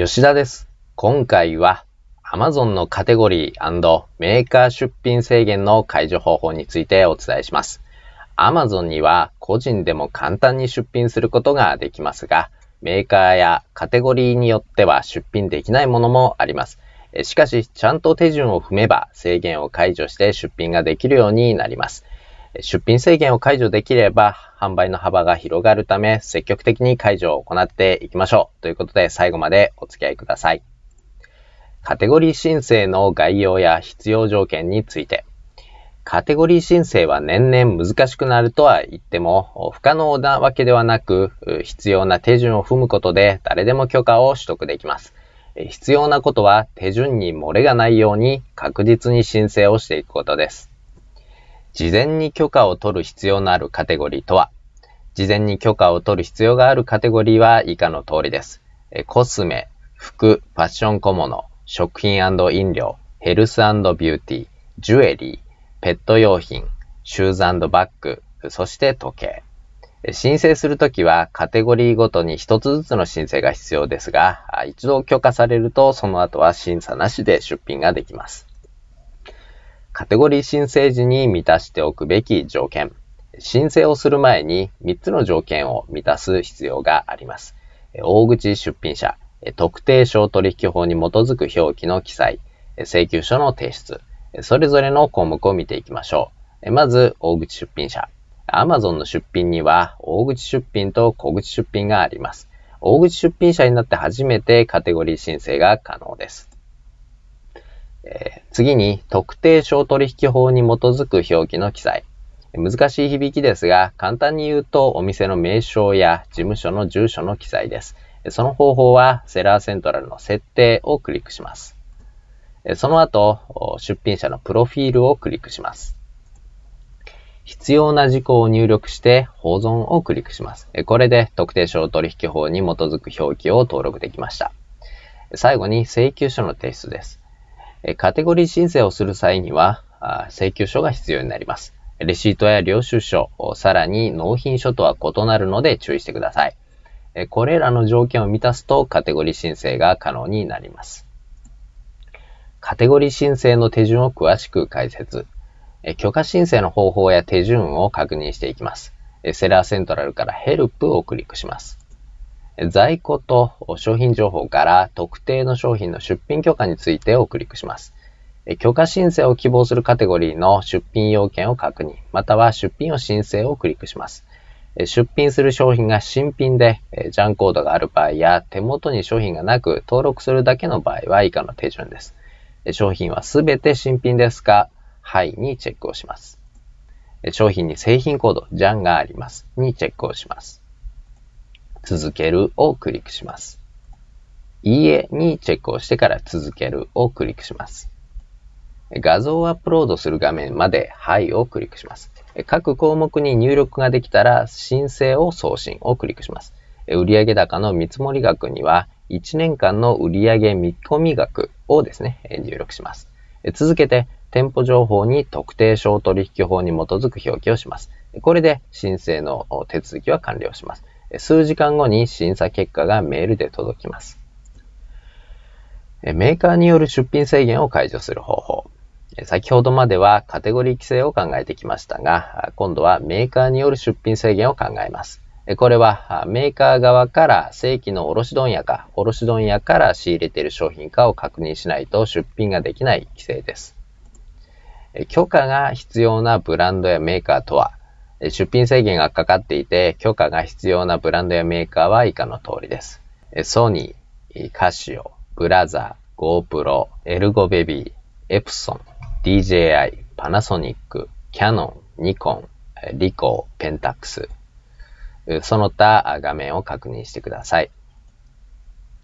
吉田です。今回は Amazon のカテゴリーメーカー出品制限の解除方法についてお伝えします。Amazon には個人でも簡単に出品することができますが、メーカーやカテゴリーによっては出品できないものもあります。しかし、ちゃんと手順を踏めば制限を解除して出品ができるようになります。出品制限を解除できれば販売の幅が広がるため積極的に解除を行っていきましょう。ということで最後までお付き合いください。カテゴリー申請の概要や必要条件について。カテゴリー申請は年々難しくなるとは言っても不可能なわけではなく必要な手順を踏むことで誰でも許可を取得できます。必要なことは手順に漏れがないように確実に申請をしていくことです。事前に許可を取る必要のあるカテゴリーとは事前に許可を取る必要があるカテゴリーは以下の通りです。コスメ、服、ファッション小物、食品飲料、ヘルスビューティー、ジュエリー、ペット用品、シューズバッグ、そして時計。申請するときはカテゴリーごとに一つずつの申請が必要ですが、一度許可されるとその後は審査なしで出品ができます。カテゴリー申請時に満たしておくべき条件。申請をする前に3つの条件を満たす必要があります。大口出品者、特定商取引法に基づく表記の記載、請求書の提出、それぞれの項目を見ていきましょう。まず、大口出品者。Amazon の出品には、大口出品と小口出品があります。大口出品者になって初めてカテゴリー申請が可能です。え次に、特定商取引法に基づく表記の記載。難しい響きですが、簡単に言うとお店の名称や事務所の住所の記載です。その方法はセラーセントラルの設定をクリックします。その後、出品者のプロフィールをクリックします。必要な事項を入力して保存をクリックします。これで特定商取引法に基づく表記を登録できました。最後に請求書の提出です。カテゴリー申請をする際には、請求書が必要になります。レシートや領収書、さらに納品書とは異なるので注意してください。これらの条件を満たすとカテゴリー申請が可能になります。カテゴリー申請の手順を詳しく解説。許可申請の方法や手順を確認していきます。セラーセントラルからヘルプをクリックします。在庫と商品情報から特定の商品の出品許可についてをクリックします。許可申請を希望するカテゴリーの出品要件を確認、または出品を申請をクリックします。出品する商品が新品で、ジャンコードがある場合や、手元に商品がなく登録するだけの場合は以下の手順です。商品はすべて新品ですかはいにチェックをします。商品に製品コード、ジャンがあります。にチェックをします。続けるをクリックします。いいえにチェックをしてから続けるをクリックします。画像をアップロードする画面まではいをクリックします。各項目に入力ができたら申請を送信をクリックします。売上高の見積もり額には1年間の売上見込み額をですね、入力します。続けて店舗情報に特定商取引法に基づく表記をします。これで申請の手続きは完了します。数時間後に審査結果がメールで届きます。メーカーによる出品制限を解除する方法。先ほどまではカテゴリー規制を考えてきましたが、今度はメーカーによる出品制限を考えます。これはメーカー側から正規の卸問屋か卸問屋から仕入れている商品かを確認しないと出品ができない規制です。許可が必要なブランドやメーカーとは、出品制限がかかっていて許可が必要なブランドやメーカーは以下の通りです。ソニー、カシオ、ブラザー、GoPro、エルゴベビー、エプソン、DJI、パナソニック、キャノン、ニコン、リコー、ペンタックス。その他画面を確認してください。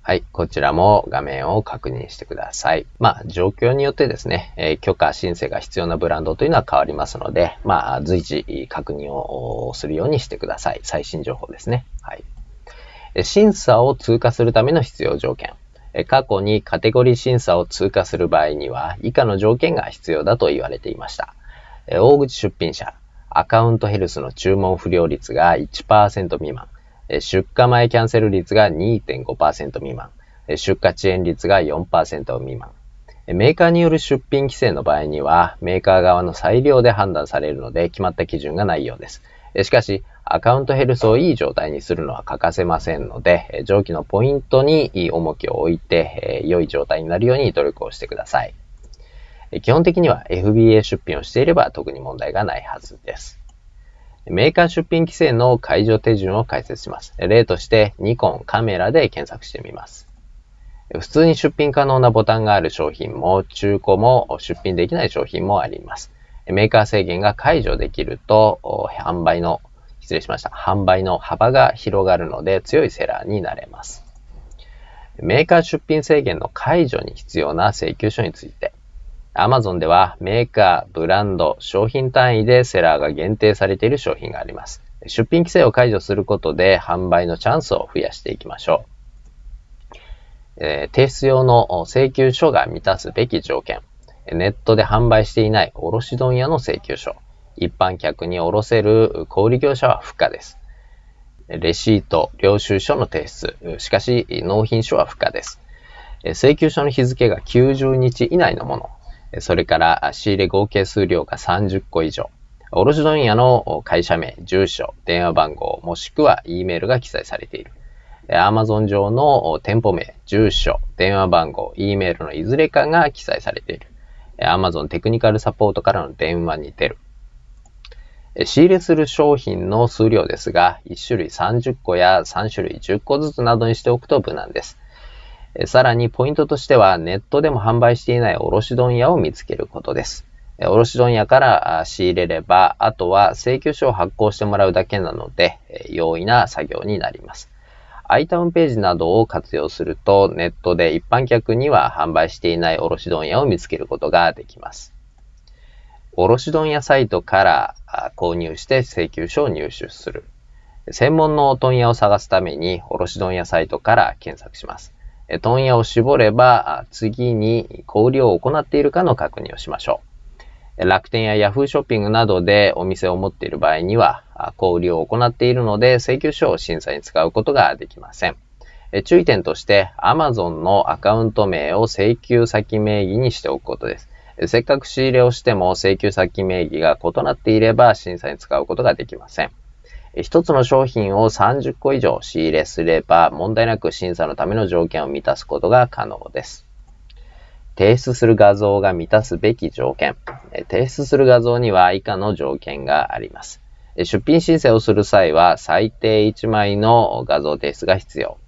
はい、こちらも画面を確認してください。まあ、状況によってですね、えー、許可申請が必要なブランドというのは変わりますので、まあ、随時確認をするようにしてください。最新情報ですね。はい。審査を通過するための必要条件。過去にカテゴリー審査を通過する場合には、以下の条件が必要だと言われていました。大口出品者、アカウントヘルスの注文不良率が1%未満、出荷前キャンセル率が2.5%未満、出荷遅延率が4%未満。メーカーによる出品規制の場合には、メーカー側の裁量で判断されるので、決まった基準がないようです。しかし、アカウントヘルスをいい状態にするのは欠かせませんので、上記のポイントに重きを置いて、良い状態になるように努力をしてください。基本的には FBA 出品をしていれば特に問題がないはずです。メーカー出品規制の解除手順を解説します。例として、ニコンカメラで検索してみます。普通に出品可能なボタンがある商品も、中古も出品できない商品もあります。メーカー制限が解除できると、販売の、失礼しました。販売の幅が広がるので、強いセラーになれます。メーカー出品制限の解除に必要な請求書について。Amazon ではメーカー、ブランド、商品単位でセラーが限定されている商品があります。出品規制を解除することで販売のチャンスを増やしていきましょう。えー、提出用の請求書が満たすべき条件。ネットで販売していない卸問屋の請求書。一般客に卸せる小売業者は不可です。レシート、領収書の提出。しかし、納品書は不可です。請求書の日付が90日以内のもの。それから仕入れ合計数量が30個以上、卸問屋の会社名、住所、電話番号、もしくは E メールが記載されている。Amazon 上の店舗名、住所、電話番号、E メールのいずれかが記載されている。Amazon テクニカルサポートからの電話に出る。仕入れする商品の数量ですが、1種類30個や3種類10個ずつなどにしておくと無難です。さらにポイントとしてはネットでも販売していない卸問屋を見つけることです。卸問屋から仕入れれば、あとは請求書を発行してもらうだけなので、容易な作業になります。iTown ページなどを活用すると、ネットで一般客には販売していない卸問屋を見つけることができます。卸問屋サイトから購入して請求書を入手する。専門の問屋を探すために、卸問屋サイトから検索します。問屋を絞れば、次に小売りを行っているかの確認をしましょう。楽天や Yahoo ショッピングなどでお店を持っている場合には、小売りを行っているので、請求書を審査に使うことができません。注意点として、Amazon のアカウント名を請求先名義にしておくことです。せっかく仕入れをしても請求先名義が異なっていれば審査に使うことができません。一つの商品を30個以上仕入れすれば問題なく審査のための条件を満たすことが可能です。提出する画像が満たすべき条件。提出する画像には以下の条件があります。出品申請をする際は最低1枚の画像提出が必要。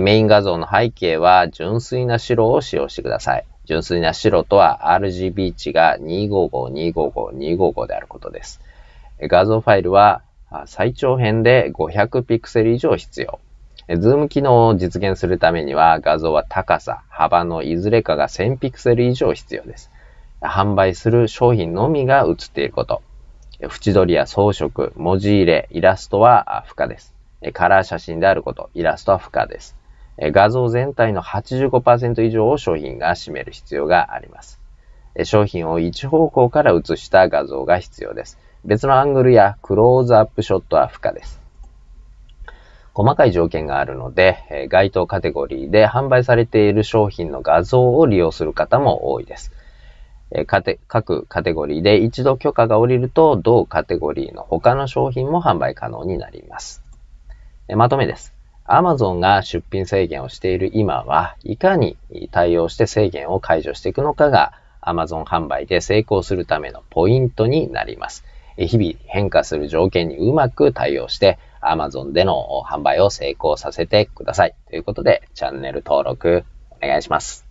メイン画像の背景は純粋な白を使用してください。純粋な白とは RGB 値が255、255、255であることです。画像ファイルは最長編で500ピクセル以上必要。ズーム機能を実現するためには画像は高さ、幅のいずれかが1000ピクセル以上必要です。販売する商品のみが写っていること。縁取りや装飾、文字入れ、イラストは不可です。カラー写真であること、イラストは不可です。画像全体の85%以上を商品が占める必要があります。商品を一方向から写した画像が必要です。別のアングルやクローズアップショットは不可です。細かい条件があるので、え該当カテゴリーで販売されている商品の画像を利用する方も多いです。え各カテゴリーで一度許可が下りると、同カテゴリーの他の商品も販売可能になります。えまとめです。Amazon が出品制限をしている今は、いかに対応して制限を解除していくのかが、Amazon 販売で成功するためのポイントになります。日々変化する条件にうまく対応して Amazon での販売を成功させてください。ということで、チャンネル登録お願いします。